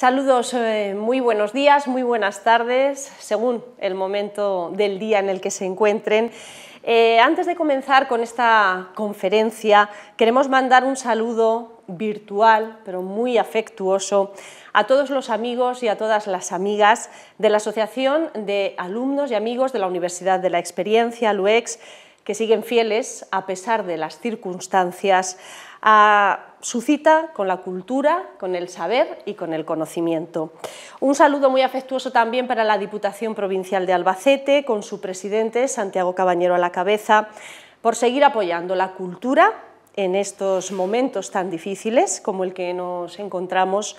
Saludos, eh, muy buenos días, muy buenas tardes, según el momento del día en el que se encuentren. Eh, antes de comenzar con esta conferencia, queremos mandar un saludo virtual, pero muy afectuoso, a todos los amigos y a todas las amigas de la Asociación de Alumnos y Amigos de la Universidad de la Experiencia, LUEX, que siguen fieles, a pesar de las circunstancias, a su cita con la cultura, con el saber y con el conocimiento. Un saludo muy afectuoso también para la Diputación Provincial de Albacete, con su presidente Santiago Cabañero a la cabeza, por seguir apoyando la cultura en estos momentos tan difíciles como el que nos encontramos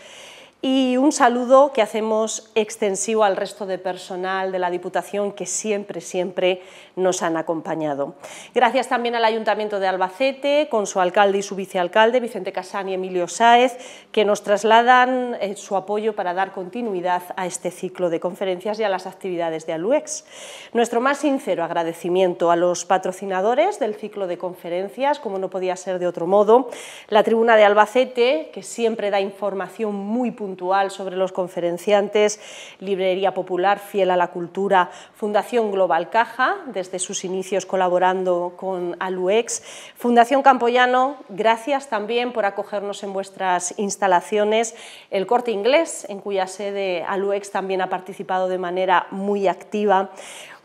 y un saludo que hacemos extensivo al resto de personal de la Diputación que siempre, siempre nos han acompañado. Gracias también al Ayuntamiento de Albacete, con su alcalde y su vicealcalde, Vicente Casán y Emilio Sáez, que nos trasladan eh, su apoyo para dar continuidad a este ciclo de conferencias y a las actividades de Aluex. Nuestro más sincero agradecimiento a los patrocinadores del ciclo de conferencias, como no podía ser de otro modo, la Tribuna de Albacete, que siempre da información muy puntual sobre los conferenciantes, Librería Popular, fiel a la cultura, Fundación Global Caja, desde sus inicios colaborando con Aluex, Fundación Campoyano, gracias también por acogernos en vuestras instalaciones, el Corte Inglés, en cuya sede Aluex también ha participado de manera muy activa,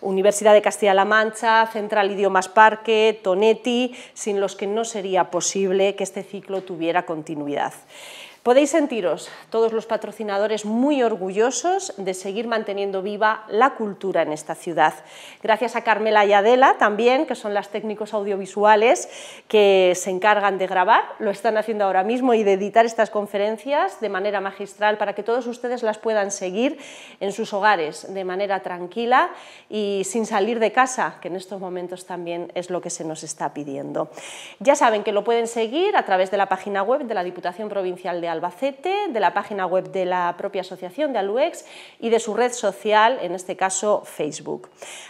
Universidad de Castilla-La Mancha, Central Idiomas Parque, Tonetti, sin los que no sería posible que este ciclo tuviera continuidad. Podéis sentiros todos los patrocinadores muy orgullosos de seguir manteniendo viva la cultura en esta ciudad. Gracias a Carmela y Adela también, que son las técnicos audiovisuales que se encargan de grabar, lo están haciendo ahora mismo y de editar estas conferencias de manera magistral para que todos ustedes las puedan seguir en sus hogares de manera tranquila y sin salir de casa, que en estos momentos también es lo que se nos está pidiendo. Ya saben que lo pueden seguir a través de la página web de la Diputación Provincial de Albacete, de la página web de la propia asociación de Aluex y de su red social, en este caso Facebook.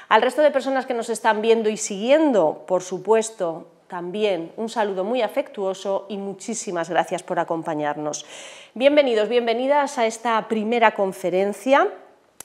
Al resto de personas que nos están viendo y siguiendo, por supuesto, también un saludo muy afectuoso y muchísimas gracias por acompañarnos. Bienvenidos, bienvenidas a esta primera conferencia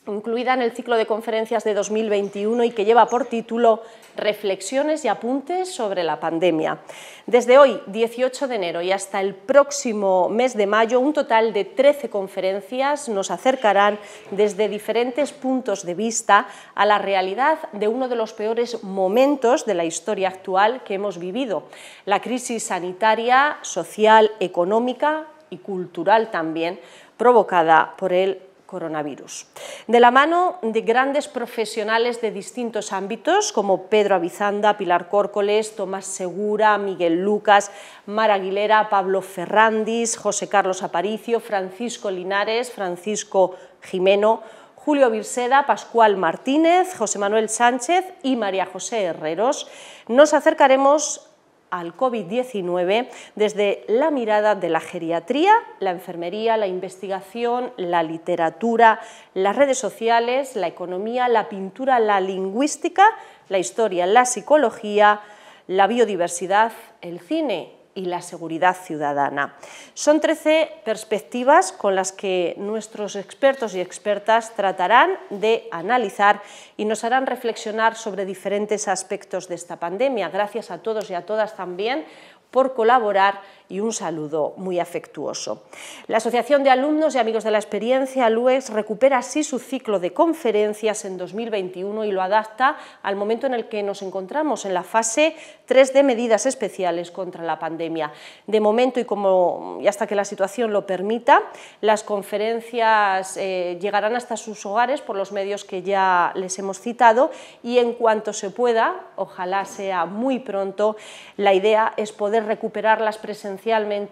incluida en el ciclo de conferencias de 2021 y que lleva por título Reflexiones y apuntes sobre la pandemia. Desde hoy, 18 de enero, y hasta el próximo mes de mayo, un total de 13 conferencias nos acercarán desde diferentes puntos de vista a la realidad de uno de los peores momentos de la historia actual que hemos vivido, la crisis sanitaria, social, económica y cultural también provocada por el coronavirus. De la mano de grandes profesionales de distintos ámbitos, como Pedro Avizanda, Pilar Córcoles, Tomás Segura, Miguel Lucas, Mara Aguilera, Pablo Ferrandis, José Carlos Aparicio, Francisco Linares, Francisco Jimeno, Julio Virseda, Pascual Martínez, José Manuel Sánchez y María José Herreros, nos acercaremos al COVID-19 desde la mirada de la geriatría, la enfermería, la investigación, la literatura, las redes sociales, la economía, la pintura, la lingüística, la historia, la psicología, la biodiversidad, el cine y la seguridad ciudadana. Son 13 perspectivas con las que nuestros expertos y expertas tratarán de analizar y nos harán reflexionar sobre diferentes aspectos de esta pandemia. Gracias a todos y a todas también por colaborar y un saludo muy afectuoso. La Asociación de Alumnos y Amigos de la Experiencia, LUES, recupera así su ciclo de conferencias en 2021 y lo adapta al momento en el que nos encontramos, en la fase 3 de medidas especiales contra la pandemia. De momento y, como, hasta que la situación lo permita, las conferencias eh, llegarán hasta sus hogares por los medios que ya les hemos citado y en cuanto se pueda, ojalá sea muy pronto, la idea es poder recuperar las presencias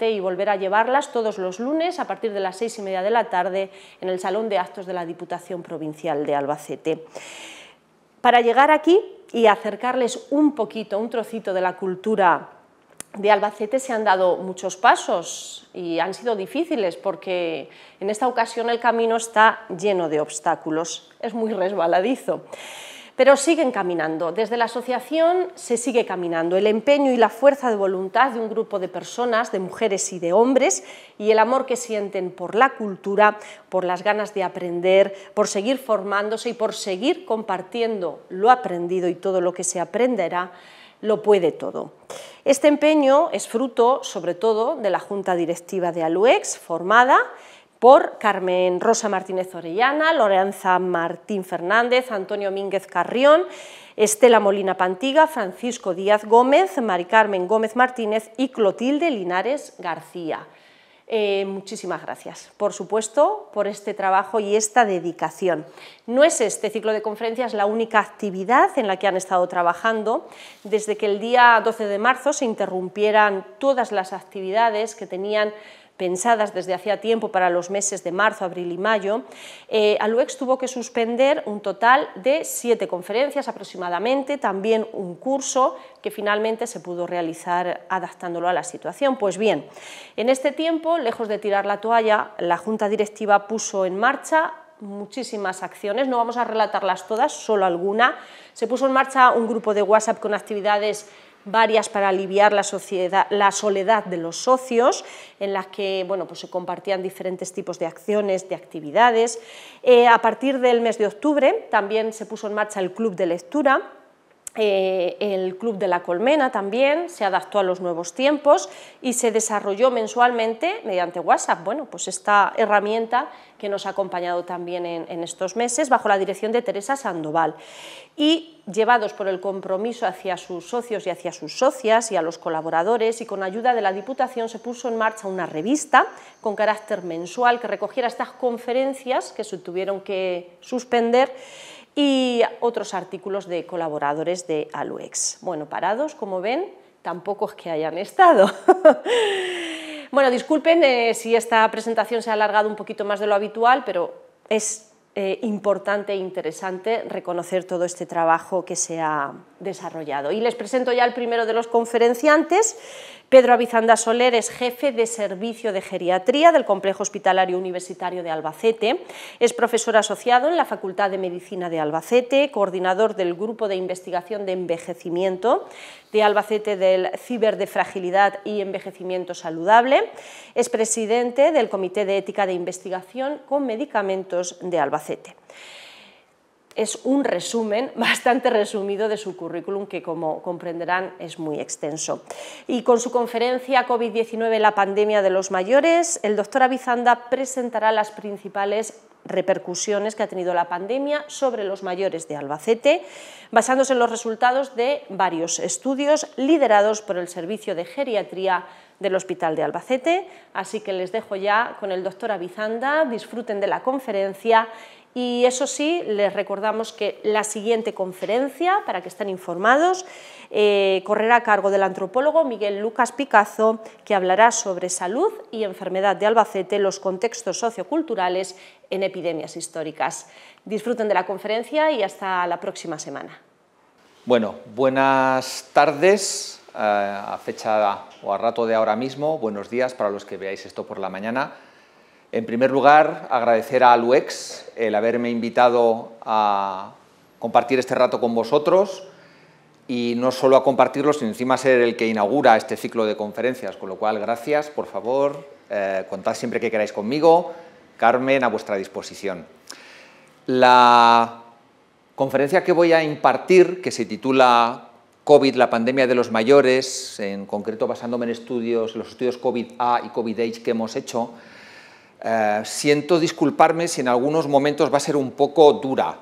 y volver a llevarlas todos los lunes a partir de las seis y media de la tarde en el Salón de Actos de la Diputación Provincial de Albacete. Para llegar aquí y acercarles un poquito, un trocito de la cultura de Albacete se han dado muchos pasos y han sido difíciles porque en esta ocasión el camino está lleno de obstáculos, es muy resbaladizo pero siguen caminando. Desde la asociación se sigue caminando. El empeño y la fuerza de voluntad de un grupo de personas, de mujeres y de hombres, y el amor que sienten por la cultura, por las ganas de aprender, por seguir formándose y por seguir compartiendo lo aprendido y todo lo que se aprenderá, lo puede todo. Este empeño es fruto, sobre todo, de la Junta Directiva de Aluex, formada por Carmen Rosa Martínez Orellana, Lorenza Martín Fernández, Antonio Mínguez Carrión, Estela Molina Pantiga, Francisco Díaz Gómez, Mari Carmen Gómez Martínez y Clotilde Linares García. Eh, muchísimas gracias, por supuesto, por este trabajo y esta dedicación. No es este ciclo de conferencias la única actividad en la que han estado trabajando. Desde que el día 12 de marzo se interrumpieran todas las actividades que tenían pensadas desde hacía tiempo para los meses de marzo, abril y mayo, eh, Aluex tuvo que suspender un total de siete conferencias aproximadamente, también un curso que finalmente se pudo realizar adaptándolo a la situación. Pues bien, en este tiempo, lejos de tirar la toalla, la Junta Directiva puso en marcha muchísimas acciones, no vamos a relatarlas todas, solo alguna. Se puso en marcha un grupo de WhatsApp con actividades varias para aliviar la, soledad de los socios, en las que bueno, pues se compartían diferentes tipos de acciones, de actividades. Eh, a partir del mes de octubre también se puso en marcha el Club de Lectura, eh, el Club de la Colmena también se adaptó a los nuevos tiempos y se desarrolló mensualmente mediante WhatsApp, bueno, pues esta herramienta que nos ha acompañado también en, estos meses, bajo la dirección de Teresa Sandoval. Y llevados por el compromiso hacia sus socios y hacia sus socias y a los colaboradores, y con ayuda de la Diputación se puso en marcha una revista con carácter mensual que recogiera estas conferencias que se tuvieron que suspender y otros artículos de colaboradores de Aluex. Bueno, parados, como ven, tampoco es que hayan estado. Bueno, disculpen eh, si esta presentación se ha alargado un poquito más de lo habitual, pero es eh, importante e interesante reconocer todo este trabajo que se ha desarrollado. Y les presento ya al primero de los conferenciantes, Pedro Avizanda Soler es jefe de servicio de geriatría del Complejo Hospitalario Universitario de Albacete, es profesor asociado en la Facultad de Medicina de Albacete, coordinador del Grupo de Investigación de Envejecimiento de Albacete del Ciber de Fragilidad y Envejecimiento Saludable, es presidente del Comité de Ética de Investigación con Medicamentos de Albacete es un resumen bastante resumido de su currículum que como comprenderán es muy extenso. Y con su conferencia COVID-19 la pandemia de los mayores, el doctor Avizanda presentará las principales repercusiones que ha tenido la pandemia sobre los mayores de Albacete, basándose en los resultados de varios estudios liderados por el Servicio de Geriatría del Hospital de Albacete. Así que les dejo ya con el doctor Avizanda, disfruten de la conferencia y eso sí, les recordamos que la siguiente conferencia, para que estén informados, eh, correrá a cargo del antropólogo Miguel Lucas Picazo, que hablará sobre salud y enfermedad de Albacete, los contextos socioculturales en epidemias históricas. Disfruten de la conferencia y hasta la próxima semana. Bueno, buenas tardes, eh, a fecha o a rato de ahora mismo, buenos días para los que veáis esto por la mañana. En primer lugar, agradecer a Luex el haberme invitado a compartir este rato con vosotros y no solo a compartirlo, sino encima ser el que inaugura este ciclo de conferencias. Con lo cual, gracias, por favor, eh, contad siempre que queráis conmigo. Carmen, a vuestra disposición. La conferencia que voy a impartir, que se titula COVID, la pandemia de los mayores, en concreto basándome en estudios, los estudios COVID-A y COVID-H que hemos hecho, eh, siento disculparme si en algunos momentos va a ser un poco dura,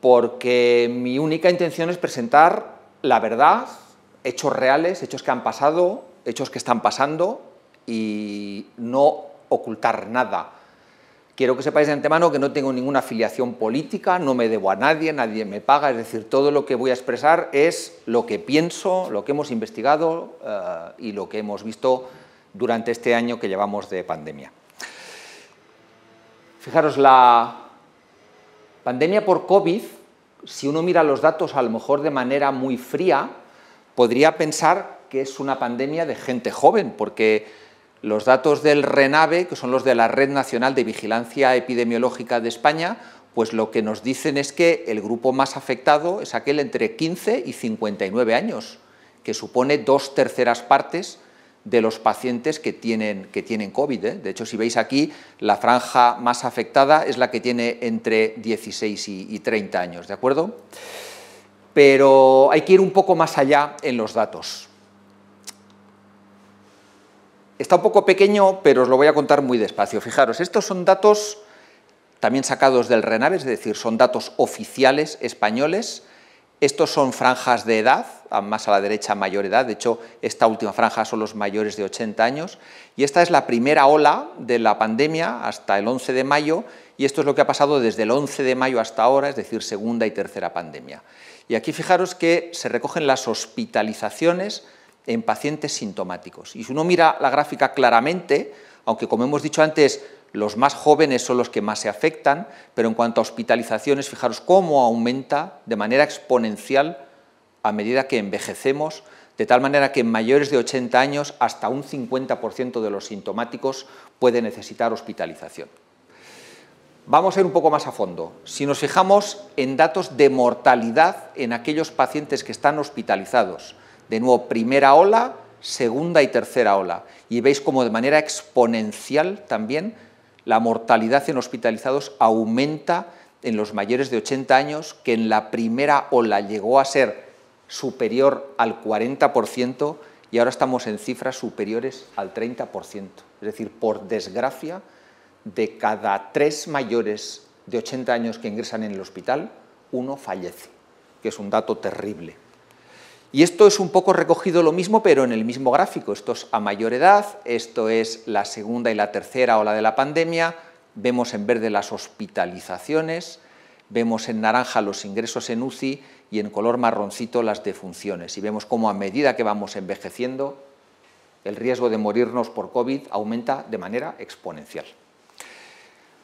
porque mi única intención es presentar la verdad, hechos reales, hechos que han pasado, hechos que están pasando y no ocultar nada. Quiero que sepáis de antemano que no tengo ninguna afiliación política, no me debo a nadie, nadie me paga, es decir, todo lo que voy a expresar es lo que pienso, lo que hemos investigado eh, y lo que hemos visto durante este año que llevamos de pandemia. Fijaros, la pandemia por COVID, si uno mira los datos a lo mejor de manera muy fría, podría pensar que es una pandemia de gente joven, porque los datos del RENAVE, que son los de la Red Nacional de Vigilancia Epidemiológica de España, pues lo que nos dicen es que el grupo más afectado es aquel entre 15 y 59 años, que supone dos terceras partes de los pacientes que tienen, que tienen COVID. ¿eh? De hecho, si veis aquí, la franja más afectada es la que tiene entre 16 y, 30 años, ¿de acuerdo? Pero hay que ir un poco más allá en los datos. Está un poco pequeño, pero os lo voy a contar muy despacio. Fijaros, estos son datos también sacados del RENAV, es decir, son datos oficiales españoles estos son franjas de edad, más a la derecha mayor edad, de hecho esta última franja son los mayores de 80 años, y esta es la primera ola de la pandemia hasta el 11 de mayo, y esto es lo que ha pasado desde el 11 de mayo hasta ahora, es decir, segunda y tercera pandemia. Y aquí fijaros que se recogen las hospitalizaciones en pacientes sintomáticos. Y si uno mira la gráfica claramente, aunque como hemos dicho antes, los más jóvenes son los que más se afectan, pero en cuanto a hospitalizaciones, fijaros cómo aumenta de manera exponencial a medida que envejecemos, de tal manera que en mayores de 80 años hasta un 50% de los sintomáticos puede necesitar hospitalización. Vamos a ir un poco más a fondo. Si nos fijamos en datos de mortalidad en aquellos pacientes que están hospitalizados, de nuevo, primera ola, segunda y tercera ola, y veis cómo de manera exponencial también la mortalidad en hospitalizados aumenta en los mayores de 80 años, que en la primera ola llegó a ser superior al 40% y ahora estamos en cifras superiores al 30%. Es decir, por desgracia, de cada tres mayores de 80 años que ingresan en el hospital, uno fallece, que es un dato terrible. Y esto es un poco recogido lo mismo, pero en el mismo gráfico. Esto es a mayor edad, esto es la segunda y la tercera ola de la pandemia, vemos en verde las hospitalizaciones, vemos en naranja los ingresos en UCI y en color marroncito las defunciones. Y vemos cómo a medida que vamos envejeciendo, el riesgo de morirnos por COVID aumenta de manera exponencial.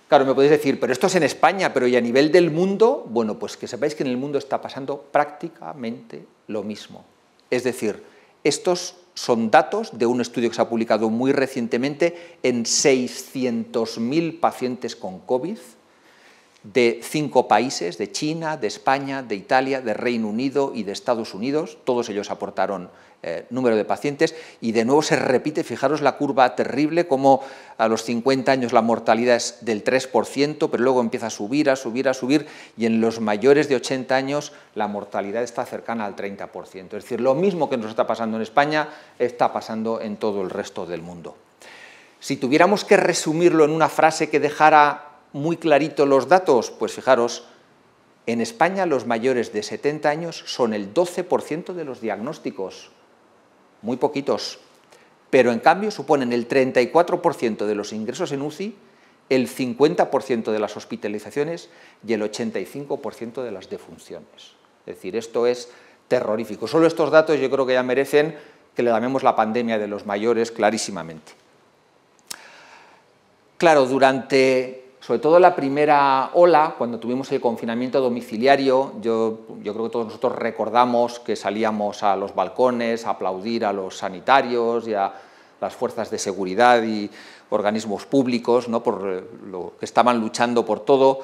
Claro, me podéis decir, pero esto es en España, pero y a nivel del mundo, bueno, pues que sepáis que en el mundo está pasando prácticamente lo mismo. Es decir, estos son datos de un estudio que se ha publicado muy recientemente en 600.000 pacientes con COVID de cinco países, de China, de España, de Italia, de Reino Unido y de Estados Unidos. Todos ellos aportaron eh, número de pacientes y de nuevo se repite, fijaros la curva terrible, como a los 50 años la mortalidad es del 3%, pero luego empieza a subir, a subir, a subir y en los mayores de 80 años la mortalidad está cercana al 30%. Es decir, lo mismo que nos está pasando en España está pasando en todo el resto del mundo. Si tuviéramos que resumirlo en una frase que dejara muy clarito los datos? Pues fijaros, en España los mayores de 70 años son el 12% de los diagnósticos, muy poquitos, pero en cambio suponen el 34% de los ingresos en UCI, el 50% de las hospitalizaciones y el 85% de las defunciones. Es decir, esto es terrorífico. Solo estos datos yo creo que ya merecen que le llamemos la pandemia de los mayores clarísimamente. Claro, durante sobre todo la primera ola, cuando tuvimos el confinamiento domiciliario, yo, creo que todos nosotros recordamos que salíamos a los balcones a aplaudir a los sanitarios y a las fuerzas de seguridad y organismos públicos, ¿no? por eh, lo que estaban luchando por todo.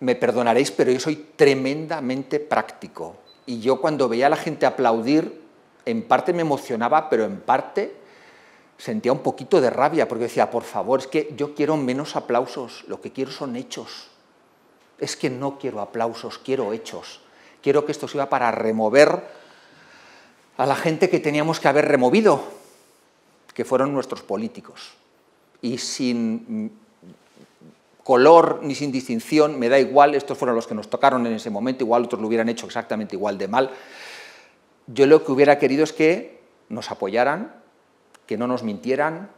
Me perdonaréis, pero yo soy tremendamente práctico. Y yo cuando veía a la gente aplaudir, en parte me emocionaba, pero en parte sentía un poquito de rabia porque decía, por favor, es que yo quiero menos aplausos, lo que quiero son hechos. Es que no quiero aplausos, quiero hechos. Quiero que esto sirva para remover a la gente que teníamos que haber removido, que fueron nuestros políticos. Y sin color ni sin distinción, me da igual, estos fueron los que nos tocaron en ese momento, igual otros lo hubieran hecho exactamente igual de mal. Yo lo que hubiera querido es que nos apoyaran, que no nos mintieran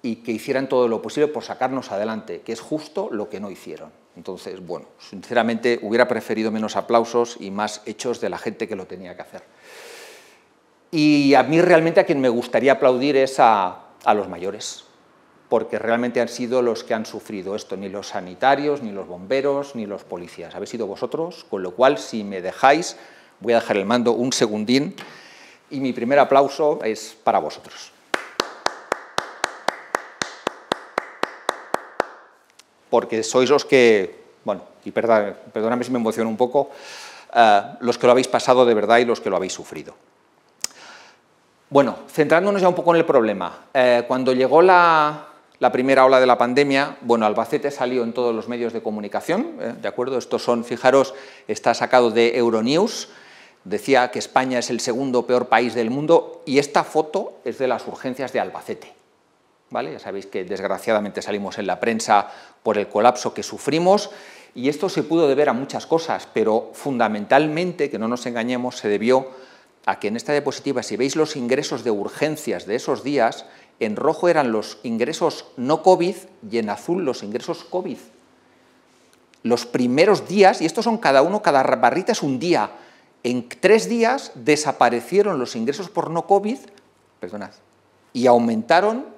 y que hicieran todo lo posible por sacarnos adelante, que es justo lo que no hicieron. Entonces, bueno, sinceramente hubiera preferido menos aplausos y más hechos de la gente que lo tenía que hacer. Y a mí realmente a quien me gustaría aplaudir es a, los mayores, porque realmente han sido los que han sufrido esto, ni los sanitarios, ni los bomberos, ni los policías. Habéis sido vosotros, con lo cual, si me dejáis, voy a dejar el mando un segundín y mi primer aplauso es para vosotros. porque sois los que, bueno, y perdóname si me emociono un poco, eh, los que lo habéis pasado de verdad y los que lo habéis sufrido. Bueno, centrándonos ya un poco en el problema, eh, cuando llegó la, primera ola de la pandemia, bueno, Albacete salió en todos los medios de comunicación, eh, ¿de acuerdo? Estos son, fijaros, está sacado de Euronews, decía que España es el segundo peor país del mundo y esta foto es de las urgencias de Albacete. Ya sabéis que desgraciadamente salimos en la prensa por el colapso que sufrimos y esto se pudo deber a muchas cosas, pero fundamentalmente, que no nos engañemos, se debió a que en esta diapositiva, si veis los ingresos de urgencias de esos días, en rojo eran los ingresos no COVID y en azul los ingresos COVID. Los primeros días, y estos son cada uno, cada barrita es un día, en tres días desaparecieron los ingresos por no COVID, y aumentaron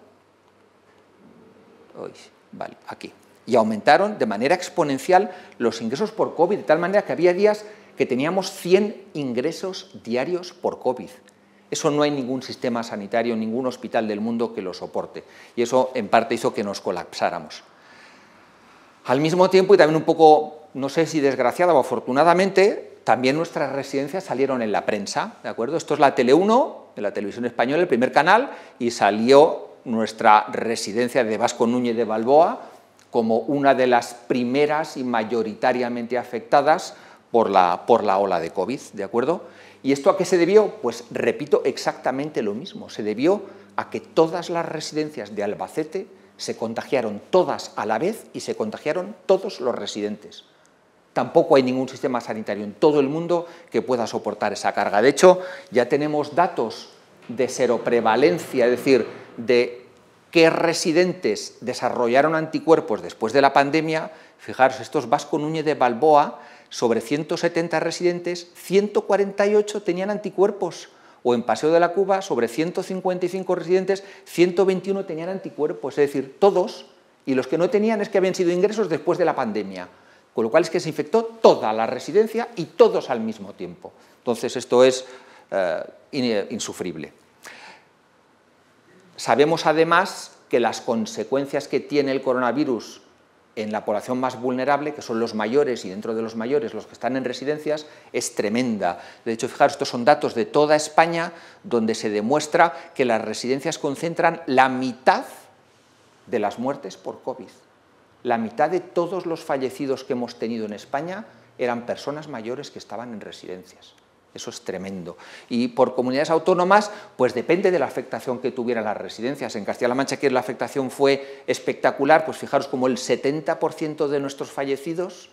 vale, aquí. Y aumentaron de manera exponencial los ingresos por COVID, de tal manera que había días que teníamos 100 ingresos diarios por COVID. Eso no hay ningún sistema sanitario, ningún hospital del mundo que lo soporte. Y eso en parte hizo que nos colapsáramos. Al mismo tiempo, y también un poco, no sé si desgraciada o afortunadamente, también nuestras residencias salieron en la prensa, ¿de acuerdo? Esto es la Tele 1, de la televisión española, el primer canal, y salió nuestra residencia de Vasco Núñez de Balboa como una de las primeras y mayoritariamente afectadas por la, por la ola de COVID, ¿de acuerdo? ¿Y esto a qué se debió? Pues repito exactamente lo mismo, se debió a que todas las residencias de Albacete se contagiaron todas a la vez y se contagiaron todos los residentes. Tampoco hay ningún sistema sanitario en todo el mundo que pueda soportar esa carga. De hecho, ya tenemos datos de seroprevalencia, es decir, de qué residentes desarrollaron anticuerpos después de la pandemia, fijaros, estos Vasco Núñez de Balboa, sobre 170 residentes, 148 tenían anticuerpos, o en Paseo de la Cuba, sobre 155 residentes, 121 tenían anticuerpos, es decir, todos, y los que no tenían es que habían sido ingresos después de la pandemia, con lo cual es que se infectó toda la residencia y todos al mismo tiempo. Entonces esto es eh, insufrible. Sabemos además que las consecuencias que tiene el coronavirus en la población más vulnerable, que son los mayores y dentro de los mayores los que están en residencias, es tremenda. De hecho, fijaros, estos son datos de toda España donde se demuestra que las residencias concentran la mitad de las muertes por COVID. La mitad de todos los fallecidos que hemos tenido en España eran personas mayores que estaban en residencias. Eso es tremendo. Y por comunidades autónomas, pues depende de la afectación que tuvieran las residencias. En Castilla-La Mancha, que la afectación fue espectacular, pues fijaros como el 70% de nuestros fallecidos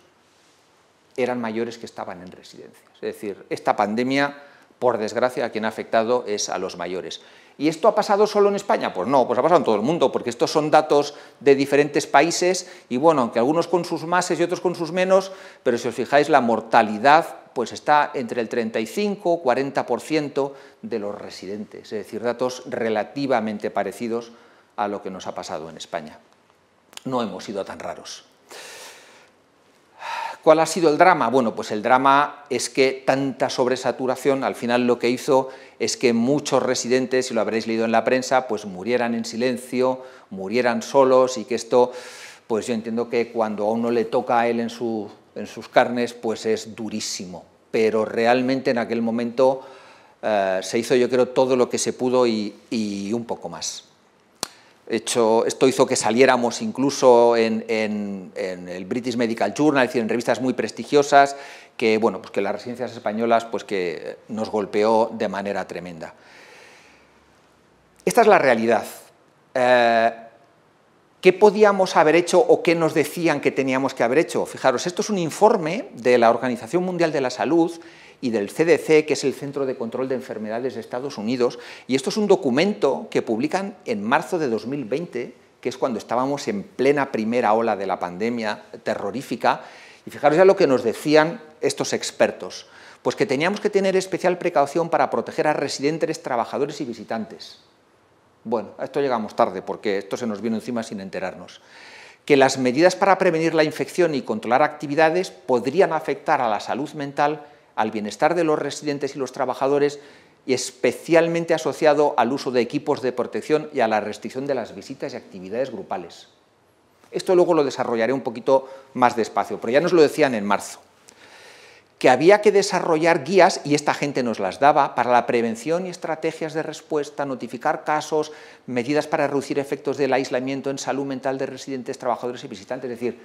eran mayores que estaban en residencias. Es decir, esta pandemia, por desgracia, a quien ha afectado es a los mayores. ¿Y esto ha pasado solo en España? Pues no, pues ha pasado en todo el mundo, porque estos son datos de diferentes países y bueno, aunque algunos con sus máses y otros con sus menos, pero si os fijáis, la mortalidad pues está entre el 35 40% de los residentes, es decir, datos relativamente parecidos a lo que nos ha pasado en España. No hemos sido tan raros. ¿Cuál ha sido el drama? Bueno, pues el drama es que tanta sobresaturación al final lo que hizo es que muchos residentes, si lo habréis leído en la prensa, pues murieran en silencio, murieran solos y que esto, pues yo entiendo que cuando a uno le toca a él en su en sus carnes, pues es durísimo. Pero realmente en aquel momento eh, se hizo, yo creo, todo lo que se pudo y, un poco más. Hecho, esto hizo que saliéramos incluso en, el British Medical Journal, es decir, en revistas muy prestigiosas, que, bueno, pues que las residencias españolas pues que nos golpeó de manera tremenda. Esta es la realidad. Eh, ¿Qué podíamos haber hecho o qué nos decían que teníamos que haber hecho? Fijaros, esto es un informe de la Organización Mundial de la Salud y del CDC, que es el Centro de Control de Enfermedades de Estados Unidos, y esto es un documento que publican en marzo de 2020, que es cuando estábamos en plena primera ola de la pandemia terrorífica, y fijaros ya lo que nos decían estos expertos, pues que teníamos que tener especial precaución para proteger a residentes, trabajadores y visitantes. Bueno, a esto llegamos tarde porque esto se nos vino encima sin enterarnos. Que las medidas para prevenir la infección y controlar actividades podrían afectar a la salud mental, al bienestar de los residentes y los trabajadores y especialmente asociado al uso de equipos de protección y a la restricción de las visitas y actividades grupales. Esto luego lo desarrollaré un poquito más despacio, pero ya nos lo decían en marzo que había que desarrollar guías, y esta gente nos las daba, para la prevención y estrategias de respuesta, notificar casos, medidas para reducir efectos del aislamiento en salud mental de residentes, trabajadores y visitantes. Es decir,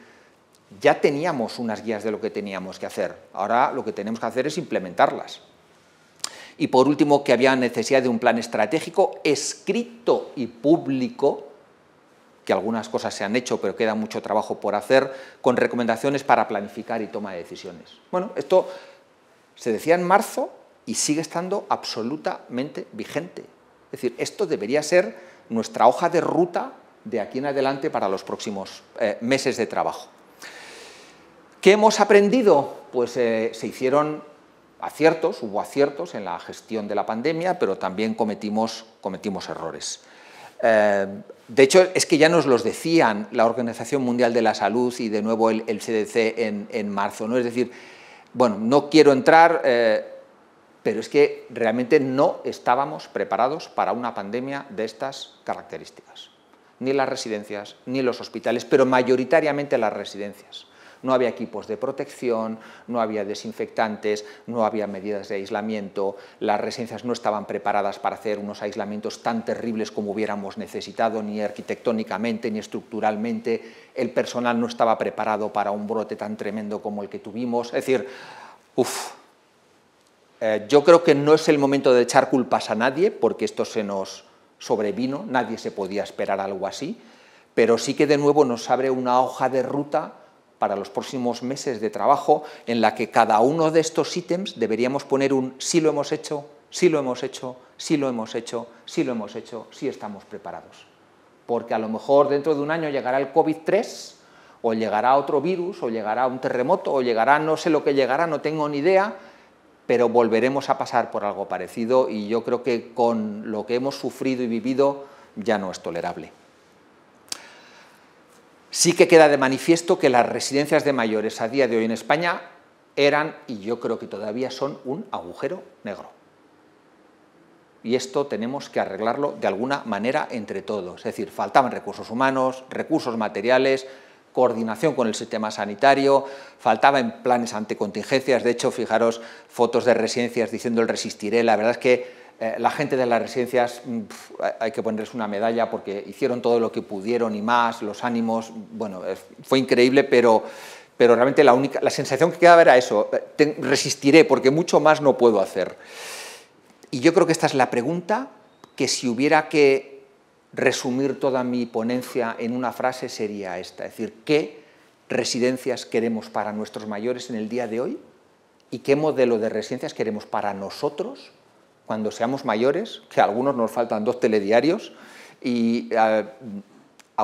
ya teníamos unas guías de lo que teníamos que hacer. Ahora lo que tenemos que hacer es implementarlas. Y por último, que había necesidad de un plan estratégico escrito y público que algunas cosas se han hecho, pero queda mucho trabajo por hacer, con recomendaciones para planificar y toma de decisiones. Bueno, esto se decía en marzo y sigue estando absolutamente vigente. Es decir, esto debería ser nuestra hoja de ruta de aquí en adelante para los próximos eh, meses de trabajo. ¿Qué hemos aprendido? Pues eh, se hicieron aciertos, hubo aciertos en la gestión de la pandemia, pero también cometimos errores. Em, de hecho, es que ya nos los decían la Organización Mundial de la Salud y de nuevo el, CDC en, marzo. ¿no? Es decir, bueno, no quiero entrar, eh, pero es que realmente no estábamos preparados para una pandemia de estas características. Ni las residencias, ni los hospitales, pero mayoritariamente las residencias no había equipos de protección, no había desinfectantes, no había medidas de aislamiento, las residencias no estaban preparadas para hacer unos aislamientos tan terribles como hubiéramos necesitado, ni arquitectónicamente, ni estructuralmente, el personal no estaba preparado para un brote tan tremendo como el que tuvimos, es decir, uff, eh, yo creo que no es el momento de echar culpas a nadie, porque esto se nos sobrevino, nadie se podía esperar algo así, pero sí que de nuevo nos abre una hoja de ruta para los próximos meses de trabajo en la que cada uno de estos ítems deberíamos poner un sí lo hemos hecho, sí lo hemos hecho, sí lo hemos hecho, sí lo hemos hecho, sí estamos preparados. Porque a lo mejor dentro de un año llegará el COVID-3 o llegará otro virus o llegará un terremoto o llegará no sé lo que llegará, no tengo ni idea, pero volveremos a pasar por algo parecido y yo creo que con lo que hemos sufrido y vivido ya no es tolerable sí que queda de manifiesto que las residencias de mayores a día de hoy en España eran, y yo creo que todavía son, un agujero negro. Y esto tenemos que arreglarlo de alguna manera entre todos. Es decir, faltaban recursos humanos, recursos materiales, coordinación con el sistema sanitario, faltaban planes ante contingencias. De hecho, fijaros fotos de residencias diciendo el resistiré. La verdad es que eh, la gente de las residencias mm, hay que ponerles una medalla porque hicieron todo lo que pudieron y más, los ánimos, bueno, fue increíble, pero, realmente la, única, sensación que quedaba era eso, eh, resistiré porque mucho más no puedo hacer. Y yo creo que esta es la pregunta que si hubiera que resumir toda mi ponencia en una frase sería esta, es decir, ¿qué residencias queremos para nuestros mayores en el día de hoy? ¿Y qué modelo de residencias queremos para nosotros cuando seamos mayores, que a algunos nos faltan dos telediarios, y a,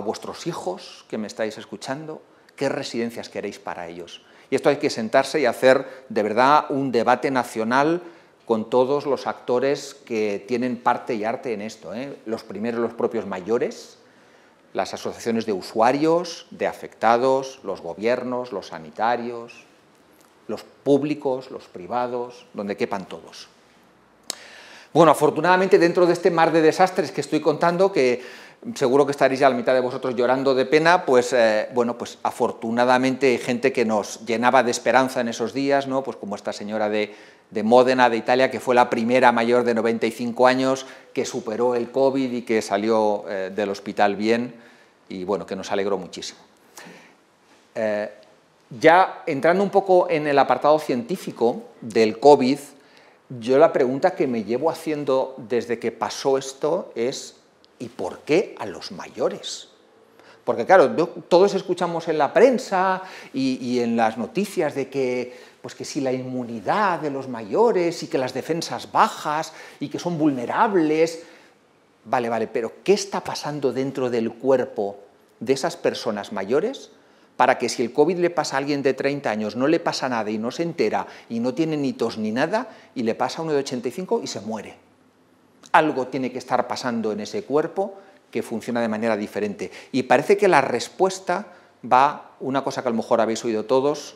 vuestros hijos que me estáis escuchando, qué residencias queréis para ellos. Y esto hay que sentarse y hacer de verdad un debate nacional con todos los actores que tienen parte y arte en esto. ¿eh? Los primeros, los propios mayores, las asociaciones de usuarios, de afectados, los gobiernos, los sanitarios, los públicos, los privados, donde quepan todos. Bueno, afortunadamente dentro de este mar de desastres que estoy contando, que seguro que estaréis ya la mitad de vosotros llorando de pena, pues eh, bueno, pues afortunadamente hay gente que nos llenaba de esperanza en esos días, ¿no? Pues como esta señora de, Módena, de Italia, que fue la primera mayor de 95 años que superó el COVID y que salió eh, del hospital bien y bueno, que nos alegró muchísimo. Eh, ya entrando un poco en el apartado científico del COVID, yo la pregunta que me llevo haciendo desde que pasó esto es, ¿y por qué a los mayores? Porque claro, todos escuchamos en la prensa y, en las noticias de que, pues que si la inmunidad de los mayores y que las defensas bajas y que son vulnerables, vale, vale, pero ¿qué está pasando dentro del cuerpo de esas personas mayores para que si el COVID le pasa a alguien de 30 años, no le pasa nada y no se entera y no tiene ni tos ni nada, y le pasa a uno de 85 y se muere. Algo tiene que estar pasando en ese cuerpo que funciona de manera diferente. Y parece que la respuesta va, una cosa que a lo mejor habéis oído todos,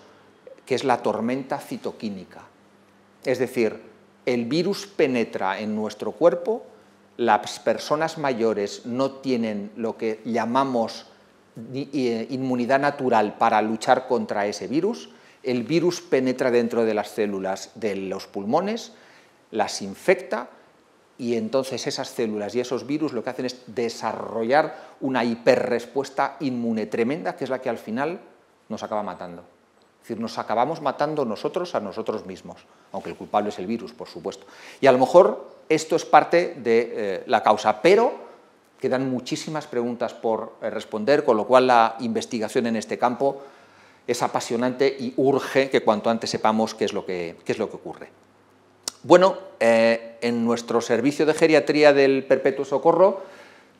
que es la tormenta citoquínica. Es decir, el virus penetra en nuestro cuerpo, las personas mayores no tienen lo que llamamos eh, inmunidad natural para luchar contra ese virus. El virus penetra dentro de las células de los pulmones, las infecta y entonces esas células y esos virus lo que hacen es desarrollar una hiperrespuesta inmune tremenda que es la que al final nos acaba matando. Es decir, nos acabamos matando nosotros a nosotros mismos, aunque el culpable es el virus, por supuesto. Y a lo mejor esto es parte de eh, la causa, pero Quedan muchísimas preguntas por eh, responder, con lo cual la investigación en este campo es apasionante y urge que cuanto antes sepamos qué es lo que, es lo que ocurre. Bueno, eh, en nuestro servicio de geriatría del Perpetuo Socorro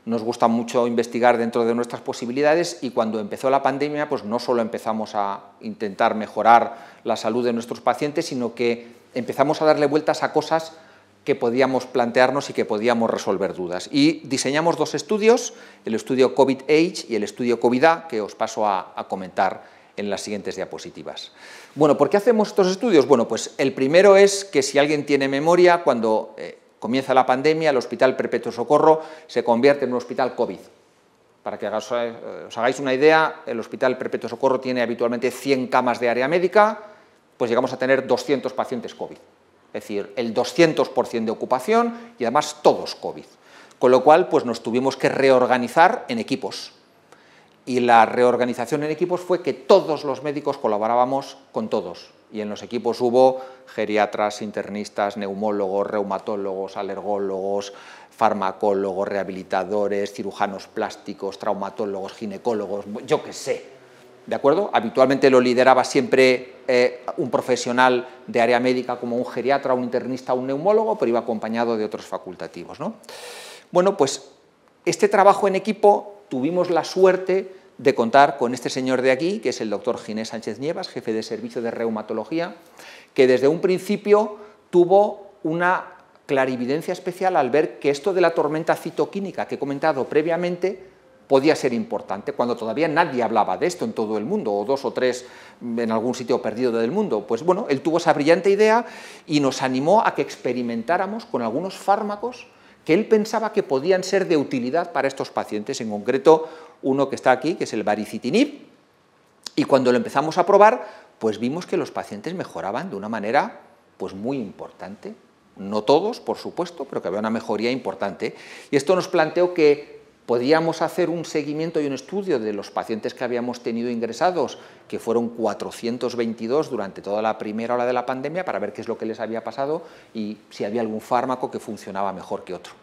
nos gusta mucho investigar dentro de nuestras posibilidades y cuando empezó la pandemia pues no solo empezamos a intentar mejorar la salud de nuestros pacientes, sino que empezamos a darle vueltas a cosas que podíamos plantearnos y que podíamos resolver dudas. Y diseñamos dos estudios, el estudio COVID-Age y el estudio COVID-A, que os paso a, comentar en las siguientes diapositivas. Bueno, ¿por qué hacemos estos estudios? Bueno, pues el primero es que si alguien tiene memoria, cuando eh, comienza la pandemia, el Hospital Perpetuo Socorro se convierte en un hospital COVID. Para que eh, os hagáis una idea, el Hospital Perpetuo Socorro tiene habitualmente 100 camas de área médica, pues llegamos a tener 200 pacientes COVID es decir, el 200% de ocupación y además todos COVID. Con lo cual, pues nos tuvimos que reorganizar en equipos. Y la reorganización en equipos fue que todos los médicos colaborábamos con todos. Y en los equipos hubo geriatras, internistas, neumólogos, reumatólogos, alergólogos, farmacólogos, rehabilitadores, cirujanos plásticos, traumatólogos, ginecólogos, yo qué sé, ¿de acuerdo? Habitualmente lo lideraba siempre eh, un profesional de área médica como un geriatra, un internista, un neumólogo, pero iba acompañado de otros facultativos. Bueno, pues este trabajo en equipo tuvimos la suerte de contar con este señor de aquí, que es el doctor Ginés Sánchez Nievas, jefe de servicio de reumatología, que desde un principio tuvo una clarividencia especial al ver que esto de la tormenta citoquímica que he comentado previamente podía ser importante, cuando todavía nadie hablaba de esto en todo el mundo, o dos o tres en algún sitio perdido del mundo. Pues bueno, él tuvo esa brillante idea y nos animó a que experimentáramos con algunos fármacos que él pensaba que podían ser de utilidad para estos pacientes, en concreto uno que está aquí, que es el baricitinib, y cuando lo empezamos a probar, pues vimos que los pacientes mejoraban de una manera pues muy importante, no todos, por supuesto, pero que había una mejoría importante. Y esto nos planteó que podíamos hacer un seguimiento y un estudio de los pacientes que habíamos tenido ingresados, que fueron 422 durante toda la primera hora de la pandemia, para ver qué es lo que les había pasado y si había algún fármaco que funcionaba mejor que otro.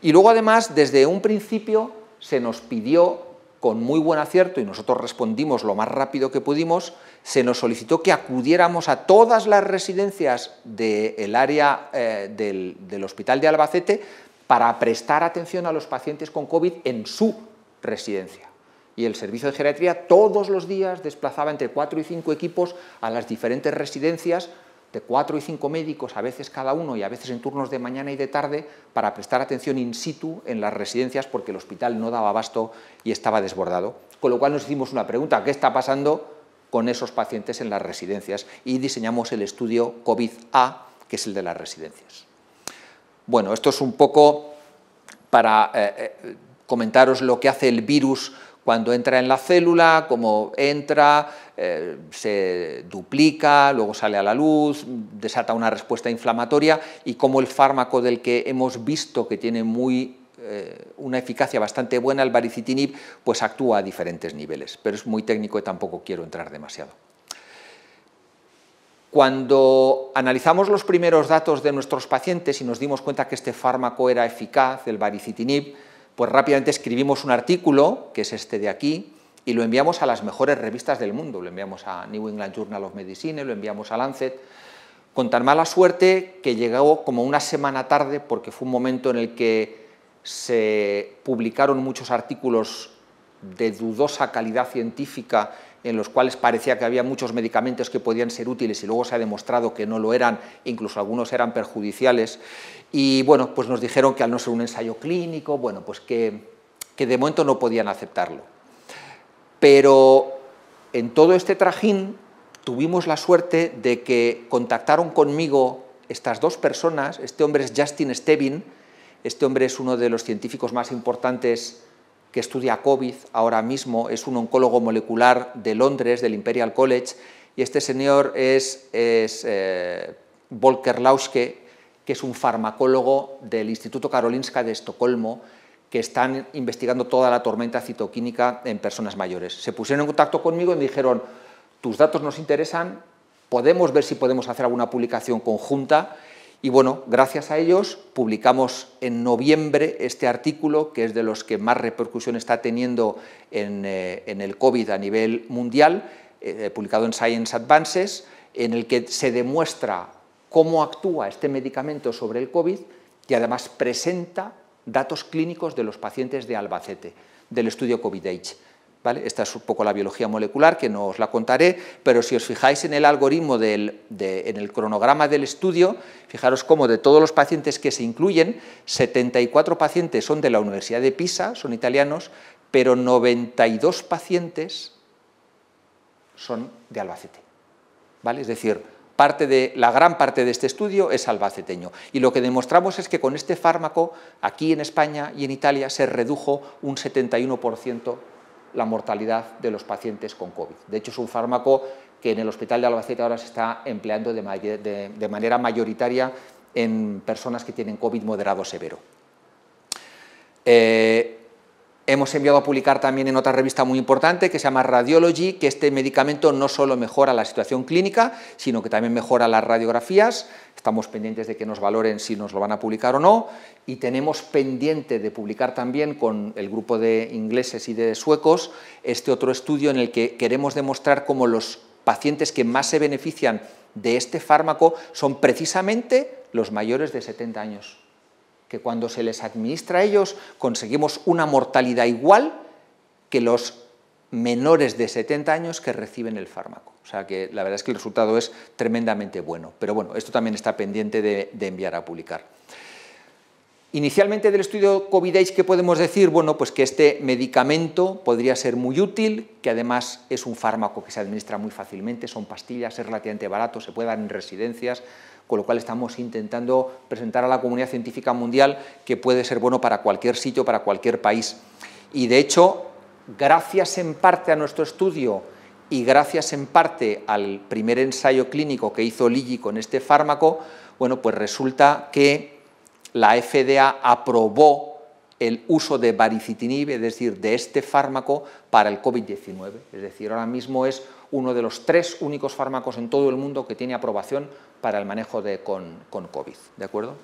Y luego además, desde un principio, se nos pidió con muy buen acierto, y nosotros respondimos lo más rápido que pudimos, se nos solicitó que acudiéramos a todas las residencias del área eh, del, Hospital de Albacete para prestar atención a los pacientes con COVID en su residencia y el servicio de geriatría todos los días desplazaba entre cuatro y cinco equipos a las diferentes residencias de cuatro y cinco médicos, a veces cada uno y a veces en turnos de mañana y de tarde, para prestar atención in situ en las residencias porque el hospital no daba abasto y estaba desbordado. Con lo cual nos hicimos una pregunta, ¿qué está pasando con esos pacientes en las residencias y diseñamos el estudio COVID-A, que es el de las residencias. Bueno, esto es un poco para eh, eh, comentaros lo que hace el virus cuando entra en la célula, cómo entra, eh, se duplica, luego sale a la luz, desata una respuesta inflamatoria y cómo el fármaco del que hemos visto que tiene muy eh, una eficacia bastante buena, el baricitinib pues actúa a diferentes niveles, pero es muy técnico y tampoco quiero entrar demasiado. Cuando analizamos los primeros datos de nuestros pacientes y nos dimos cuenta que este fármaco era eficaz, el baricitinib, pues rápidamente escribimos un artículo, que es este de aquí, y lo enviamos a las mejores revistas del mundo. Lo enviamos a New England Journal of Medicine, lo enviamos a Lancet, con tan mala suerte que llegó como una semana tarde, porque fue un momento en el que se publicaron muchos artículos de dudosa calidad científica en los cuales parecía que había muchos medicamentos que podían ser útiles y luego se ha demostrado que no lo eran, incluso algunos eran perjudiciales. Y bueno, pues nos dijeron que al no ser un ensayo clínico, bueno, pues que, que de momento no podían aceptarlo. Pero en todo este trajín tuvimos la suerte de que contactaron conmigo estas dos personas, este hombre es Justin Stevin, este hombre es uno de los científicos más importantes que estudia COVID ahora mismo, es un oncólogo molecular de Londres, del Imperial College, y este señor es, eh, Volker Lauske, que es un farmacólogo del Instituto Karolinska de Estocolmo, que están investigando toda la tormenta citoquímica en personas mayores. Se pusieron en contacto conmigo y me dijeron, tus datos nos interesan, podemos ver si podemos hacer alguna publicación conjunta y bueno, gracias a ellos publicamos en noviembre este artículo, que es de los que más repercusión está teniendo en, eh, el COVID a nivel mundial, eh, publicado en Science Advances, en el que se demuestra cómo actúa este medicamento sobre el COVID y además presenta datos clínicos de los pacientes de Albacete, del estudio COVID-H. Esta es un poco la biología molecular, que no os la contaré, pero si os fijáis en el algoritmo, del, en el cronograma del estudio, fijaros cómo de todos los pacientes que se incluyen, 74 pacientes son de la Universidad de Pisa, son italianos, pero 92 pacientes son de Albacete. ¿Vale? Es decir, parte de, la gran parte de este estudio es albaceteño. Y lo que demostramos es que con este fármaco, aquí en España y en Italia, se redujo un 71% la mortalidad de los pacientes con COVID. De hecho, es un fármaco que en el Hospital de Albacete ahora se está empleando de, manera mayoritaria en personas que tienen COVID moderado severo. Eh, Hemos enviado a publicar también en otra revista muy importante que se llama Radiology, que este medicamento no solo mejora la situación clínica, sino que también mejora las radiografías. Estamos pendientes de que nos valoren si nos lo van a publicar o no. Y tenemos pendiente de publicar también con el grupo de ingleses y de suecos este otro estudio en el que queremos demostrar cómo los pacientes que más se benefician de este fármaco son precisamente los mayores de 70 años que cuando se les administra a ellos conseguimos una mortalidad igual que los menores de 70 años que reciben el fármaco. O sea que la verdad es que el resultado es tremendamente bueno. Pero bueno, esto también está pendiente de, enviar a publicar. Inicialmente del estudio COVID-AIDS, ¿qué podemos decir? Bueno, pues que este medicamento podría ser muy útil, que además es un fármaco que se administra muy fácilmente, son pastillas, es relativamente barato, se puede dar en residencias, con lo cual estamos intentando presentar a la comunidad científica mundial que puede ser bueno para cualquier sitio, para cualquier país. Y de hecho, gracias en parte a nuestro estudio y gracias en parte al primer ensayo clínico que hizo Lilly con este fármaco, bueno, pues resulta que la FDA aprobó el uso de baricitinib, es decir, de este fármaco para el COVID-19. Es decir, ahora mismo es uno de los tres únicos fármacos en todo el mundo que tiene aprobación para el manejo de, con, con COVID. ¿De acuerdo?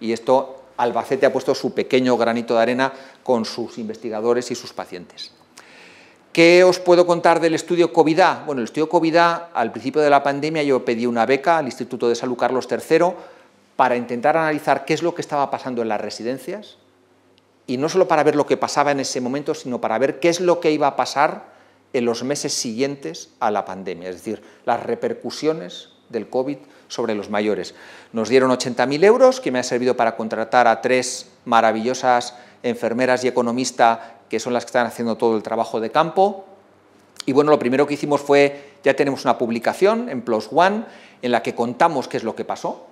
Y esto Albacete ha puesto su pequeño granito de arena con sus investigadores y sus pacientes. ¿Qué os puedo contar del estudio COVIDA? Bueno, el estudio COVIDA, al principio de la pandemia yo pedí una beca al Instituto de Salud Carlos III para intentar analizar qué es lo que estaba pasando en las residencias y no solo para ver lo que pasaba en ese momento, sino para ver qué es lo que iba a pasar en los meses siguientes a la pandemia, es decir, las repercusiones del COVID sobre los mayores. Nos dieron 80.000 euros, que me ha servido para contratar a tres maravillosas enfermeras y economistas que son las que están haciendo todo el trabajo de campo. Y bueno, lo primero que hicimos fue, ya tenemos una publicación en Plus One en la que contamos qué es lo que pasó.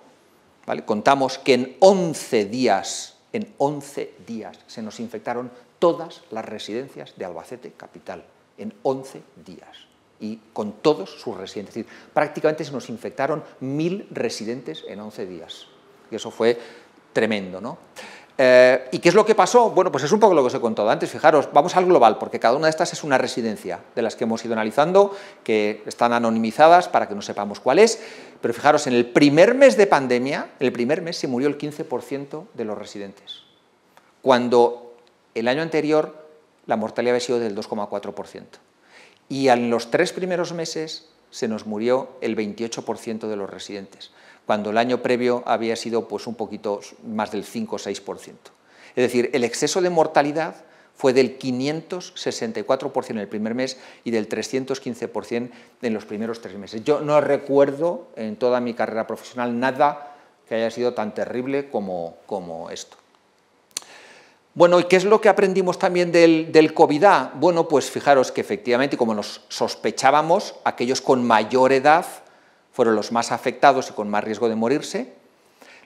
Contamos que en 11 días, en 11 días, se nos infectaron todas las residencias de Albacete Capital en 11 días y con todos sus residentes. Es decir, prácticamente se nos infectaron mil residentes en 11 días. Y eso fue tremendo. ¿no? Eh, ¿Y qué es lo que pasó? Bueno, pues es un poco lo que os he contado antes. Fijaros, vamos al global, porque cada una de estas es una residencia de las que hemos ido analizando, que están anonimizadas para que no sepamos cuál es. Pero fijaros, en el primer mes de pandemia, en el primer mes se murió el 15% de los residentes. Cuando el año anterior la mortalidad había sido del 2,4%. Y en los tres primeros meses se nos murió el 28% de los residentes, cuando el año previo había sido pues, un poquito más del 5 o 6%. Es decir, el exceso de mortalidad fue del 564% en el primer mes y del 315% en los primeros tres meses. Yo no recuerdo en toda mi carrera profesional nada que haya sido tan terrible como esto. Bueno, ¿y qué es lo que aprendimos también del, COVID? Bueno, pues fijaros que efectivamente, como nos sospechábamos, aquellos con mayor edad fueron los más afectados y con más riesgo de morirse,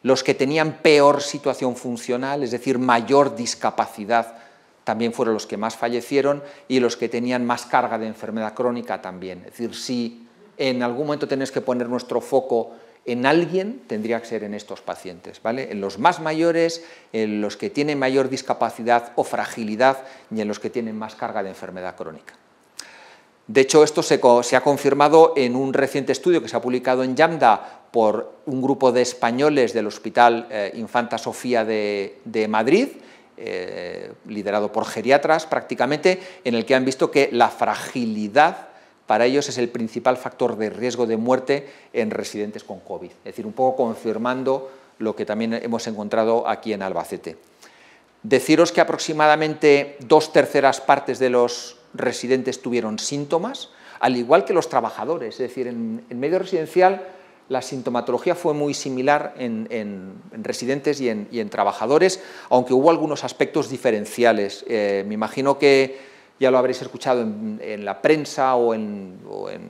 los que tenían peor situación funcional, es decir, mayor discapacidad, también fueron los que más fallecieron y los que tenían más carga de enfermedad crónica también. Es decir, si en algún momento tenéis que poner nuestro foco en alguien tendría que ser en estos pacientes, ¿vale? En los más mayores, en los que tienen mayor discapacidad o fragilidad y en los que tienen más carga de enfermedad crónica. De hecho, esto se, ha confirmado en un reciente estudio que se ha publicado en YAMDA por un grupo de españoles del Hospital eh, Infanta Sofía de, Madrid, eh, liderado por geriatras prácticamente, en el que han visto que la fragilidad para ellos es el principal factor de riesgo de muerte en residentes con COVID. Es decir, un poco confirmando lo que también hemos encontrado aquí en Albacete. Deciros que aproximadamente dos terceras partes de los residentes tuvieron síntomas, al igual que los trabajadores. Es decir, en, medio residencial la sintomatología fue muy similar en, residentes y, en, trabajadores, aunque hubo algunos aspectos diferenciales. Eh, me imagino que ya lo habréis escuchado en, la prensa o en,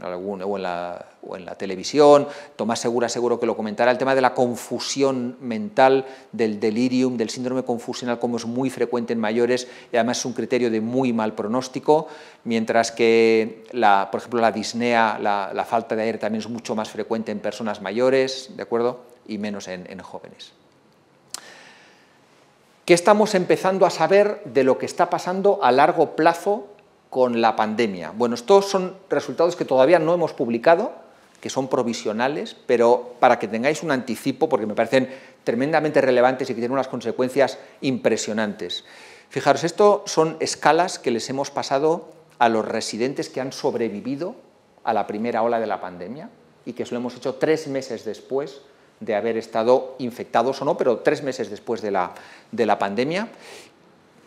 la, televisión, Tomás Segura seguro que lo comentará, el tema de la confusión mental, del delirium, del síndrome confusional, como es muy frecuente en mayores y además es un criterio de muy mal pronóstico, mientras que, por ejemplo, la disnea, la, falta de aire también es mucho más frecuente en personas mayores, ¿de acuerdo? Y menos en jóvenes. ¿Qué estamos empezando a saber de lo que está pasando a largo plazo con la pandemia? Bueno, estos son resultados que todavía no hemos publicado, que son provisionales, pero para que tengáis un anticipo, porque me parecen tremendamente relevantes y que tienen unas consecuencias impresionantes. Fijaros, esto son escalas que les hemos pasado a los residentes que han sobrevivido a la primera ola de la pandemia y que eso lo hemos hecho tres meses después de haber estado infectados o no, pero tres meses después de la, de la pandemia,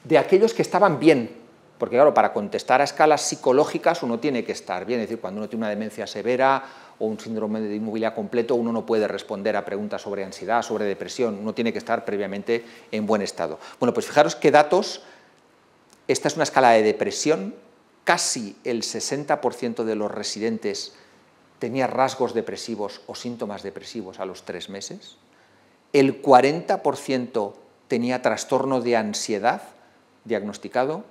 de aquellos que estaban bien, porque claro, para contestar a escalas psicológicas uno tiene que estar bien, es decir, cuando uno tiene una demencia severa o un síndrome de inmovilidad completo, uno no puede responder a preguntas sobre ansiedad, sobre depresión, uno tiene que estar previamente en buen estado. Bueno, pues fijaros qué datos, esta es una escala de depresión, casi el 60% de los residentes tenía rasgos depresivos o síntomas depresivos a los tres meses, el 40% tenía trastorno de ansiedad diagnosticado,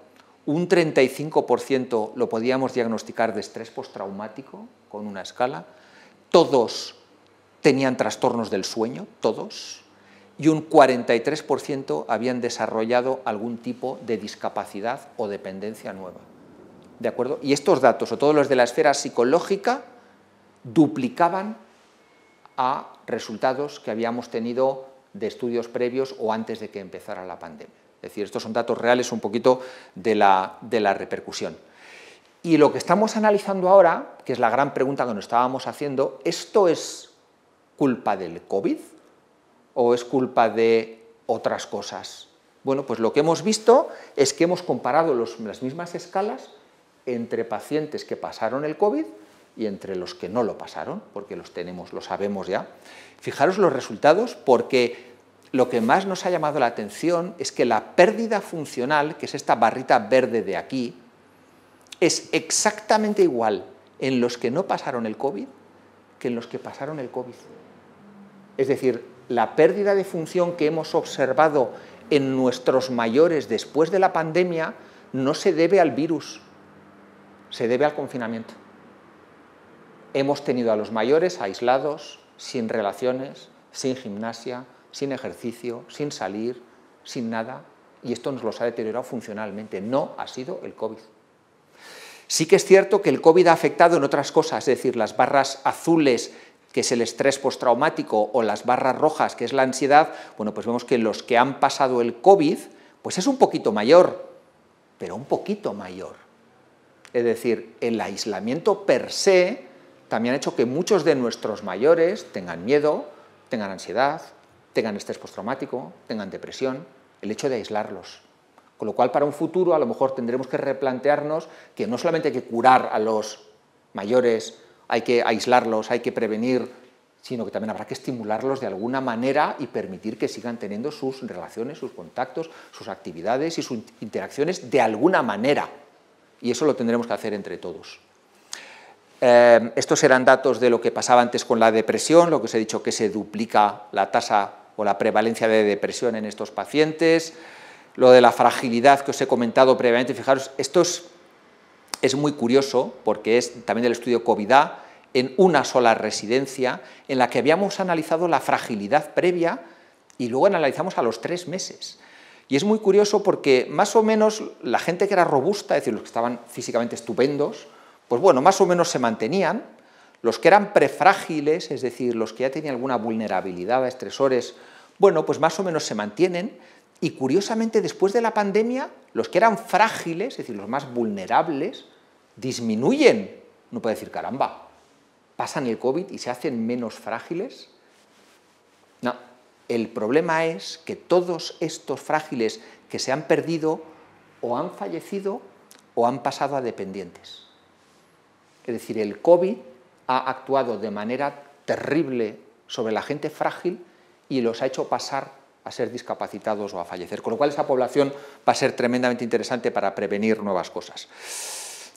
un 35% lo podíamos diagnosticar de estrés postraumático con una escala, todos tenían trastornos del sueño, todos, y un 43% habían desarrollado algún tipo de discapacidad o dependencia nueva. ¿De acuerdo? Y estos datos, o todos los de la esfera psicológica, duplicaban a resultados que habíamos tenido de estudios previos o antes de que empezara la pandemia. Es decir, estos son datos reales un poquito de la, repercusión. Y lo que estamos analizando ahora, que es la gran pregunta que nos estábamos haciendo, ¿esto es culpa del COVID o es culpa de otras cosas? Bueno, pues lo que hemos visto es que hemos comparado las mismas escalas entre pacientes que pasaron el COVID y entre los que no lo pasaron, porque los tenemos, lo sabemos ya. Fijaros los resultados porque lo que más nos ha llamado la atención es que la pérdida funcional, que es esta barrita verde de aquí, es exactamente igual en los que no pasaron el COVID que en los que pasaron el COVID. Es decir, la pérdida de función que hemos observado en nuestros mayores después de la pandemia no se debe al virus, se debe al confinamiento hemos tenido a los mayores aislados, sin relaciones, sin gimnasia, sin ejercicio, sin salir, sin nada, y esto nos los ha deteriorado funcionalmente. No ha sido el COVID. Sí que es cierto que el COVID ha afectado en otras cosas, es decir, las barras azules, que es el estrés postraumático, o las barras rojas, que es la ansiedad, bueno, pues vemos que los que han pasado el COVID, pues es un poquito mayor, pero un poquito mayor. Es decir, el aislamiento per se también ha hecho que muchos de nuestros mayores tengan miedo, tengan ansiedad, tengan estrés postraumático, tengan depresión, el hecho de aislarlos. Con lo cual, para un futuro, a lo mejor tendremos que replantearnos que no solamente hay que curar a los mayores, hay que aislarlos, hay que prevenir, sino que también habrá que estimularlos de alguna manera y permitir que sigan teniendo sus relaciones, sus contactos, sus actividades y sus interacciones de alguna manera. Y eso lo tendremos que hacer entre todos. Em, estos eran datos de lo que pasaba antes con la depresión, lo que os he dicho que se duplica la tasa o la prevalencia de depresión en estos pacientes. Lo de la fragilidad que os he comentado previamente, fijaros, esto es, muy curioso porque es también del estudio COVIDA en una sola residencia en la que habíamos analizado la fragilidad previa y luego analizamos a los tres meses. Y es muy curioso porque más o menos la gente que era robusta, es decir, los que estaban físicamente estupendos, pues bueno, más o menos se mantenían. Los que eran prefrágiles, es decir, los que ya tenían alguna vulnerabilidad a estresores, bueno, pues más o menos se mantienen. Y curiosamente, después de la pandemia, los que eran frágiles, es decir, los más vulnerables, disminuyen. No puede decir, caramba, pasan el COVID y se hacen menos frágiles. No, el problema es que todos estos frágiles que se han perdido o han fallecido o han pasado a dependientes. Es decir, el COVID ha actuado de manera terrible sobre la gente frágil y los ha hecho pasar a ser discapacitados o a fallecer. Con lo cual, esa población va a ser tremendamente interesante para prevenir nuevas cosas.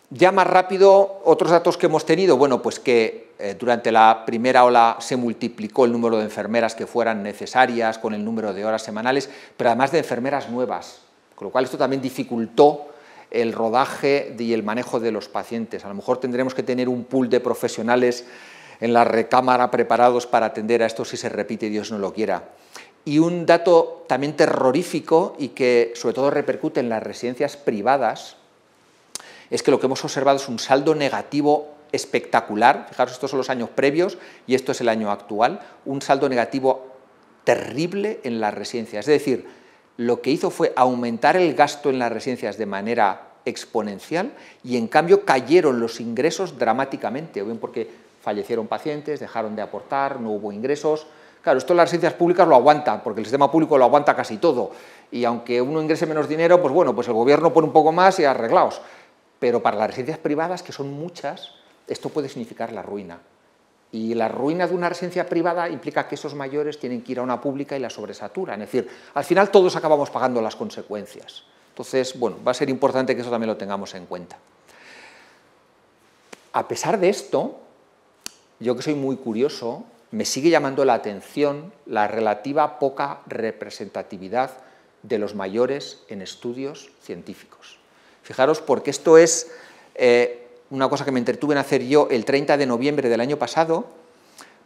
Ya más rápido, otros datos que hemos tenido, bueno, pues que eh, durante la primera ola se multiplicó el número de enfermeras que fueran necesarias con el número de horas semanales, pero además de enfermeras nuevas, con lo cual esto también dificultó el rodaje y el manejo de los pacientes. A lo mejor tendremos que tener un pool de profesionales en la recámara preparados para atender a esto si se repite, Dios no lo quiera. Y un dato también terrorífico y que sobre todo repercute en las residencias privadas es que lo que hemos observado es un saldo negativo espectacular. Fijaros, estos son los años previos y esto es el año actual. Un saldo negativo terrible en las residencias. Es decir, lo que hizo fue aumentar el gasto en las residencias de manera exponencial y en cambio cayeron los ingresos dramáticamente, o bien porque fallecieron pacientes, dejaron de aportar, no hubo ingresos. Claro, esto las residencias públicas lo aguantan, porque el sistema público lo aguanta casi todo. Y aunque uno ingrese menos dinero, pues bueno, pues el gobierno pone un poco más y arreglaos. Pero para las residencias privadas, que son muchas, esto puede significar la ruina. Y la ruina de una residencia privada implica que esos mayores tienen que ir a una pública y la sobresaturan. Es decir, al final todos acabamos pagando las consecuencias. Entonces, bueno, va a ser importante que eso también lo tengamos en cuenta. A pesar de esto, yo que soy muy curioso, me sigue llamando la atención la relativa poca representatividad de los mayores en estudios científicos. Fijaros porque esto es... Eh, una cosa que me entretuve en hacer yo el 30 de noviembre del año pasado,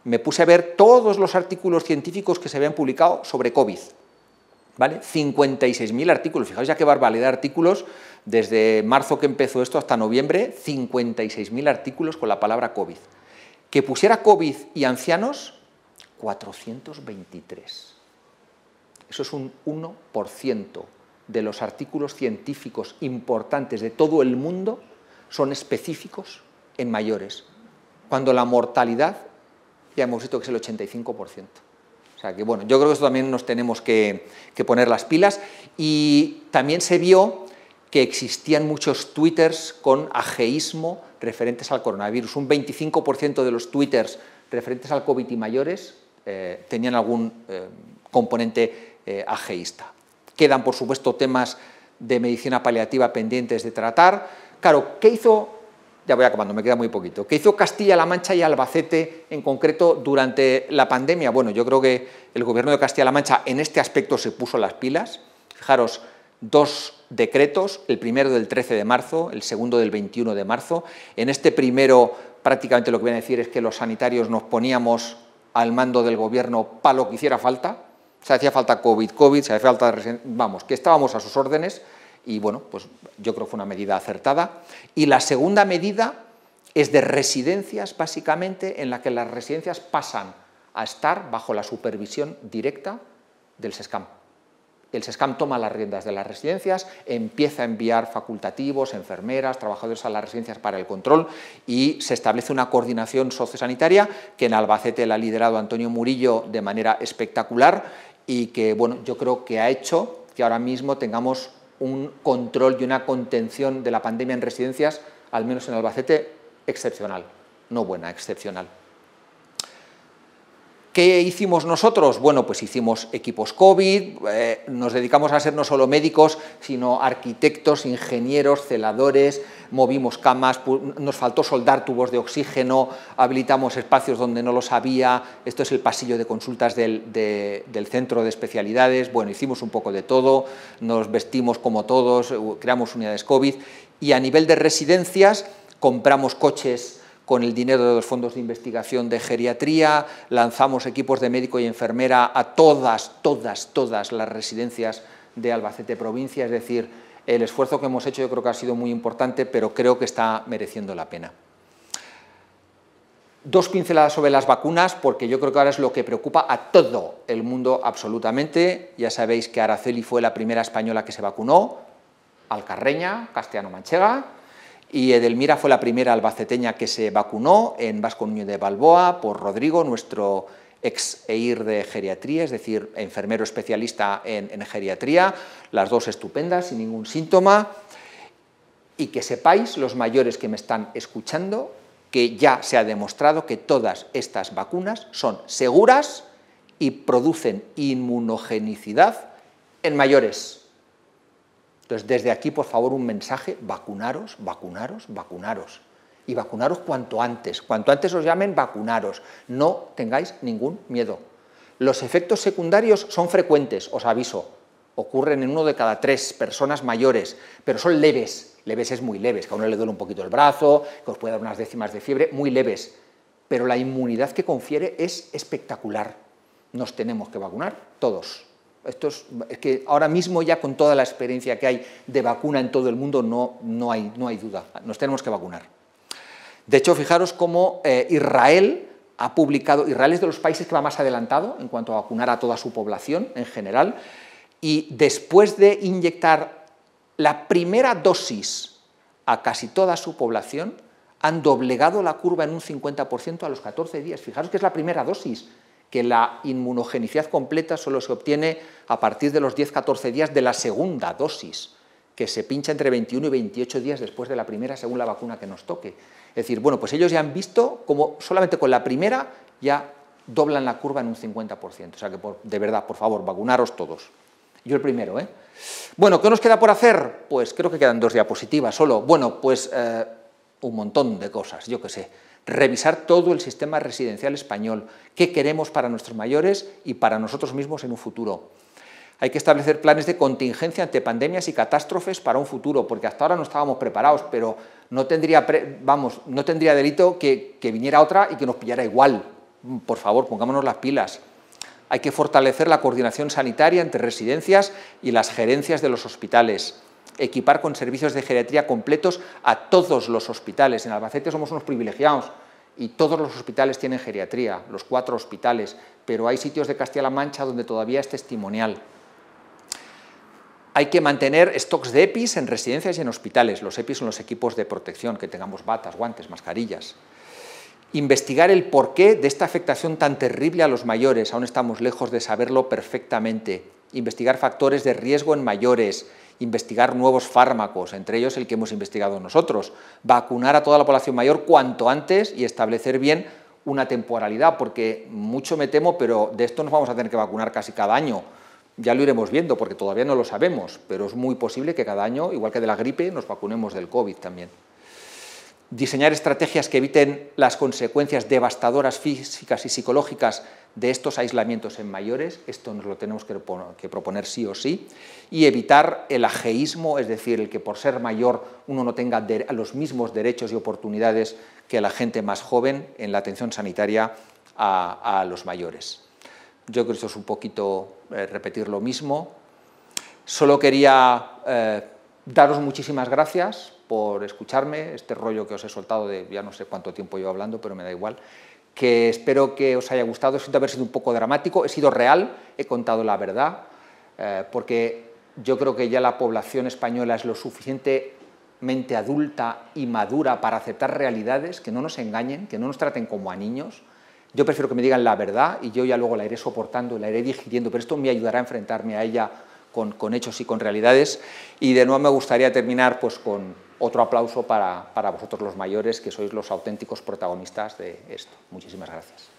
me puse a ver todos los artículos científicos que se habían publicado sobre COVID. ¿Vale? 56.000 artículos, fijaos ya qué barbaridad de artículos, desde marzo que empezó esto hasta noviembre, 56.000 artículos con la palabra COVID. Que pusiera COVID y ancianos, 423. Eso es un 1% de los artículos científicos importantes de todo el mundo son específicos en mayores, cuando la mortalidad ya hemos visto que es el 85%. O sea que bueno, yo creo que eso también nos tenemos que, poner las pilas y también se vio que existían muchos twitters con ajeísmo referentes al coronavirus. Un 25% de los twitters referentes al COVID y mayores eh, tenían algún eh, componente eh, ajeísta. Quedan, por supuesto, temas de medicina paliativa pendientes de tratar, Claro, ¿qué hizo? Ya voy acabando, me queda muy poquito. ¿Qué hizo Castilla-La Mancha y Albacete en concreto durante la pandemia? Bueno, yo creo que el gobierno de Castilla-La Mancha en este aspecto se puso las pilas. Fijaros, dos decretos, el primero del 13 de marzo, el segundo del 21 de marzo. En este primero prácticamente lo que voy a decir es que los sanitarios nos poníamos al mando del gobierno para lo que hiciera falta. Se hacía falta COVID, COVID, se hacía falta, vamos, que estábamos a sus órdenes y bueno, pues yo creo que fue una medida acertada. Y la segunda medida es de residencias, básicamente, en la que las residencias pasan a estar bajo la supervisión directa del SESCAM. El SESCAM toma las riendas de las residencias, empieza a enviar facultativos, enfermeras, trabajadores a las residencias para el control y se establece una coordinación sociosanitaria que en Albacete la ha liderado Antonio Murillo de manera espectacular y que bueno, yo creo que ha hecho que ahora mismo tengamos un control y una contención de la pandemia en residencias, al menos en Albacete, excepcional. No buena, excepcional. ¿Qué hicimos nosotros? Bueno, pues hicimos equipos COVID, eh, nos dedicamos a ser no solo médicos, sino arquitectos, ingenieros, celadores, movimos camas, nos faltó soldar tubos de oxígeno, habilitamos espacios donde no los había, esto es el pasillo de consultas del, del centro de especialidades, bueno, hicimos un poco de todo, nos vestimos como todos, creamos unidades COVID y a nivel de residencias compramos coches con el dinero de los fondos de investigación de geriatría, lanzamos equipos de médico y enfermera a todas, todas, todas las residencias de Albacete provincia, es decir, el esfuerzo que hemos hecho yo creo que ha sido muy importante, pero creo que está mereciendo la pena. Dos pinceladas sobre las vacunas, porque yo creo que ahora es lo que preocupa a todo el mundo absolutamente. Ya sabéis que Araceli fue la primera española que se vacunó, Alcarreña, Castellano Manchega, y Edelmira fue la primera albaceteña que se vacunó en Vasco Nuño de Balboa por Rodrigo, nuestro ex EIR de geriatría, es decir, enfermero especialista en, en, geriatría, las dos estupendas, sin ningún síntoma, y que sepáis, los mayores que me están escuchando, que ya se ha demostrado que todas estas vacunas son seguras y producen inmunogenicidad en mayores. Entonces, desde aquí, por favor, un mensaje, vacunaros, vacunaros, vacunaros. Y vacunaros cuanto antes. Cuanto antes os llamen, vacunaros. No tengáis ningún miedo. Los efectos secundarios son frecuentes, os aviso. Ocurren en uno de cada tres personas mayores, pero son leves. Leves es muy leves, que a uno le duele un poquito el brazo, que os puede dar unas décimas de fiebre, muy leves. Pero la inmunidad que confiere es espectacular. Nos tenemos que vacunar todos. Esto es, que ahora mismo ya con toda la experiencia que hay de vacuna en todo el mundo no, hay, duda, nos tenemos que vacunar. De hecho, fijaros cómo eh, Israel ha publicado, Israel es de los países que va más adelantado en cuanto a vacunar a toda su población en general, y después de inyectar la primera dosis a casi toda su población, han doblegado la curva en un 50% a los 14 días. Fijaros que es la primera dosis, que la inmunogenicidad completa solo se obtiene a partir de los 10-14 días de la segunda dosis, que se pincha entre 21 y 28 días después de la primera según la vacuna que nos toque. Es decir, bueno, pues ellos ya han visto como solamente con la primera ya doblan la curva en un 50%. O sea que, de verdad, por favor, vacunaros todos. Yo el primero, ¿eh? Bueno, ¿qué nos queda por hacer? Pues creo que quedan dos diapositivas solo. Bueno, pues eh, un montón de cosas, yo qué sé revisar todo el sistema residencial español, qué queremos para nuestros mayores y para nosotros mismos en un futuro. Hay que establecer planes de contingencia ante pandemias y catástrofes para un futuro, porque hasta ahora no estábamos preparados, pero no tendría, vamos, no tendría delito que, que viniera otra y que nos pillara igual. Por favor, pongámonos las pilas. Hay que fortalecer la coordinación sanitaria entre residencias y las gerencias de los hospitales equipar con servicios de geriatría completos a todos los hospitales. En Albacete somos unos privilegiados y todos los hospitales tienen geriatría, los cuatro hospitales, pero hay sitios de Castilla-La Mancha donde todavía es testimonial. Hay que mantener stocks de EPIs en residencias y en hospitales. Los EPIs son los equipos de protección, que tengamos batas, guantes, mascarillas. Investigar el porqué de esta afectación tan terrible a los mayores. Aún estamos lejos de saberlo perfectamente. Investigar factores de riesgo en mayores investigar nuevos fármacos, entre ellos el que hemos investigado nosotros, vacunar a toda la población mayor cuanto antes y establecer bien una temporalidad, porque mucho me temo, pero de esto nos vamos a tener que vacunar casi cada año. Ya lo iremos viendo porque todavía no lo sabemos, pero es muy posible que cada año, igual que de la gripe, nos vacunemos del COVID también diseñar estrategias que eviten las consecuencias devastadoras físicas y psicológicas de estos aislamientos en mayores, esto nos lo tenemos que, proponer sí o sí, y evitar el ajeísmo, es decir, el que por ser mayor uno no tenga los mismos derechos y oportunidades que la gente más joven en la atención sanitaria a, los mayores. Yo creo que esto es un poquito eh, repetir lo mismo. Solo quería eh, daros muchísimas gracias por escucharme, este rollo que os he soltado de ya no sé cuánto tiempo llevo hablando, pero me da igual, que espero que os haya gustado, siento haber sido un poco dramático, he sido real, he contado la verdad, eh, porque yo creo que ya la población española es lo suficientemente adulta y madura para aceptar realidades, que no nos engañen, que no nos traten como a niños. Yo prefiero que me digan la verdad y yo ya luego la iré soportando, la iré digiriendo, pero esto me ayudará a enfrentarme a ella con, con hechos y con realidades. Y de nuevo me gustaría terminar pues, con, otro aplauso para, para vosotros los mayores, que sois los auténticos protagonistas de esto. Muchísimas gracias.